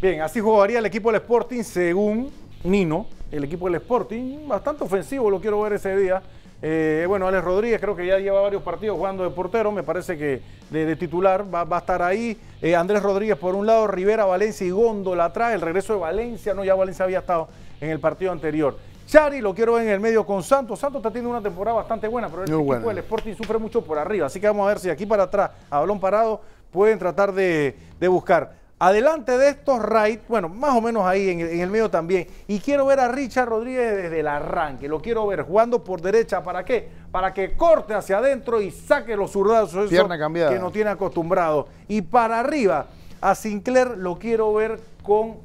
Bien, así jugaría el equipo del Sporting según Nino, el equipo del Sporting. Bastante ofensivo, lo quiero ver ese día. Eh, bueno, Alex Rodríguez creo que ya lleva varios partidos jugando de portero, me parece que de, titular va, a estar ahí. Eh, Andrés Rodríguez por un lado, Rivera, Valencia y Góndola atrás, el regreso de Valencia, no, ya Valencia había estado en el partido anterior. Chari lo quiero ver en el medio con Santos. Santos está teniendo una temporada bastante buena, pero el este equipo del Sporting sufre mucho por arriba. Así que vamos a ver si aquí para atrás, a balón parado, pueden tratar de buscar. Adelante de estos right, bueno, más o menos ahí en el, medio también. Y quiero ver a Richard Rodríguez desde el arranque. Lo quiero ver jugando por derecha. ¿Para qué? Para que corte hacia adentro y saque los zurdazos que no tiene acostumbrado. Y para arriba, a Sinclair lo quiero ver con,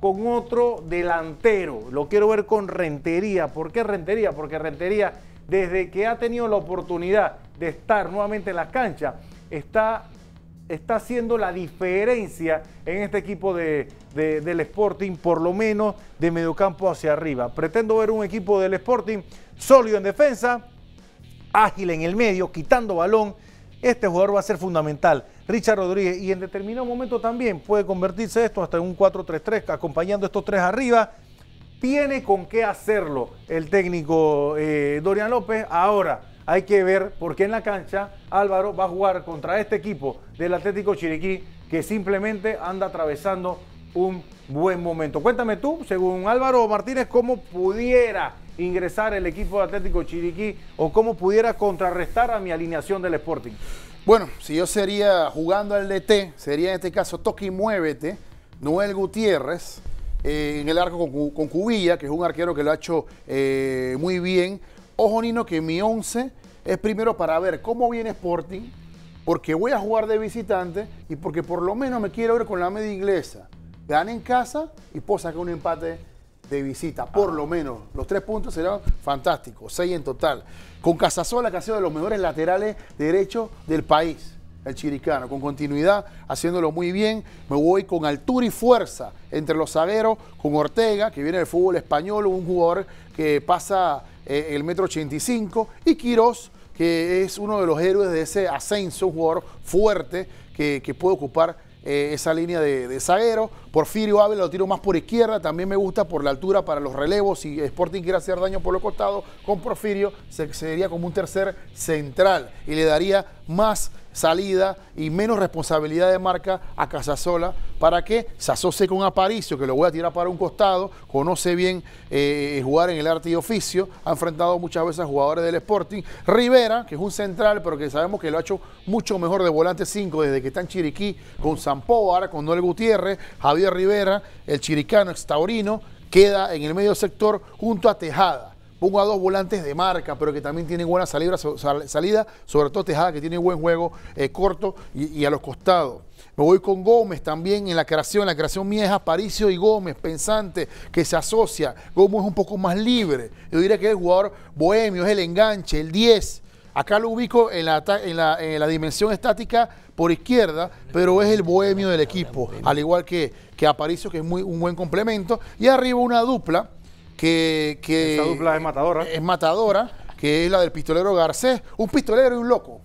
con otro delantero. Lo quiero ver con Rentería. ¿Por qué Rentería? Porque Rentería, desde que ha tenido la oportunidad de estar nuevamente en la cancha, está está haciendo la diferencia en este equipo de, del Sporting, por lo menos de mediocampo hacia arriba. Pretendo ver un equipo del Sporting sólido en defensa, ágil en el medio, quitando balón. Este jugador va a ser fundamental, Richard Rodríguez, y en determinado momento también puede convertirse esto hasta en un 4-3-3, acompañando estos tres arriba. Tiene con qué hacerlo el técnico eh, Dorian López. Ahora, hay que ver por qué en la cancha Álvaro va a jugar contra este equipo del Atlético Chiriquí que simplemente anda atravesando un buen momento. Cuéntame tú, según Álvaro Martínez, cómo pudiera ingresar el equipo de Atlético Chiriquí o cómo pudiera contrarrestar a mi alineación del Sporting. Bueno, si yo sería jugando al DT, sería en este caso Toque Muévete, Noel Gutiérrez, eh, en el arco con, Cubilla, que es un arquero que lo ha hecho eh, muy bien. Ojo, Nino, que mi 11 es primero para ver cómo viene Sporting, porque voy a jugar de visitante y porque por lo menos me quiero ver con la media inglesa. ganen en casa y puedo sacar un empate de visita, por lo menos. Los tres puntos serán fantásticos, seis en total. Con Casasola, que ha sido de los mejores laterales derechos del país el chiricano, con continuidad, haciéndolo muy bien. Me voy con altura y fuerza entre los zagueros, con Ortega, que viene del fútbol español, un jugador que pasa eh, el metro 85, y Quirós, que es uno de los héroes de ese ascenso, un jugador fuerte que, puede ocupar eh, esa línea de, de Porfirio Ávila lo tiro más por izquierda, también me gusta por la altura para los relevos. Si Sporting quiere hacer daño por los costados, con Porfirio se, sería como un tercer central y le daría más salida y menos responsabilidad de marca a Casasola para que se asocie con Aparicio, que lo voy a tirar para un costado, conoce bien eh, jugar en el arte y oficio, ha enfrentado muchas veces a jugadores del Sporting. Rivera, que es un central, pero que sabemos que lo ha hecho mucho mejor de volante 5 desde que está en Chiriquí, con Zampó, ahora con Noel Gutiérrez, Javier Rivera, el chiricano extaurino, queda en el medio sector junto a Tejada. Pongo a dos volantes de marca, pero que también tienen buena salida, sobre todo Tejada, que tiene buen juego eh, corto y, a los costados. Me voy con Gómez también en la creación, la creación mía es Aparicio y Gómez, pensante, que se asocia. Gómez es un poco más libre. Yo diría que es el jugador bohemio, es el enganche, el 10. Acá lo ubico en la, dimensión estática por izquierda, pero es el bohemio del equipo, al igual que, Aparicio, que es muy, un buen complemento. Y arriba una dupla que... dupla es matadora. Es matadora, que es la del pistolero Garcés, un pistolero y un loco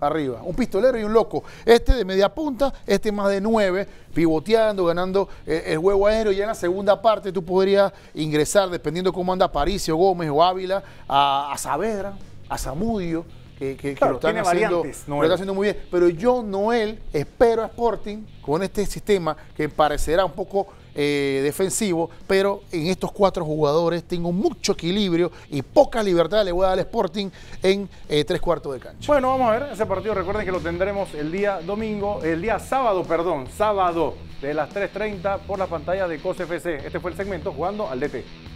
arriba. Un pistolero y un loco. Este de media punta, este más de nueve, pivoteando, ganando eh, el juego aéreo. Y en la segunda parte tú podrías ingresar, dependiendo cómo anda Aparicio, Gómez o Ávila, a, a Saavedra a Zamudio, que, lo, están haciendo, muy bien. Pero yo, Noel, espero a Sporting con este sistema que parecerá un poco eh, defensivo, pero en estos cuatro jugadores tengo mucho equilibrio y poca libertad le voy a dar al Sporting en eh, tres cuartos de cancha. Bueno, vamos a ver ese partido. Recuerden que lo tendremos el día domingo, el día sábado, perdón, sábado, de las 3.30 por la pantalla de COSFC. Este fue el segmento jugando al DT.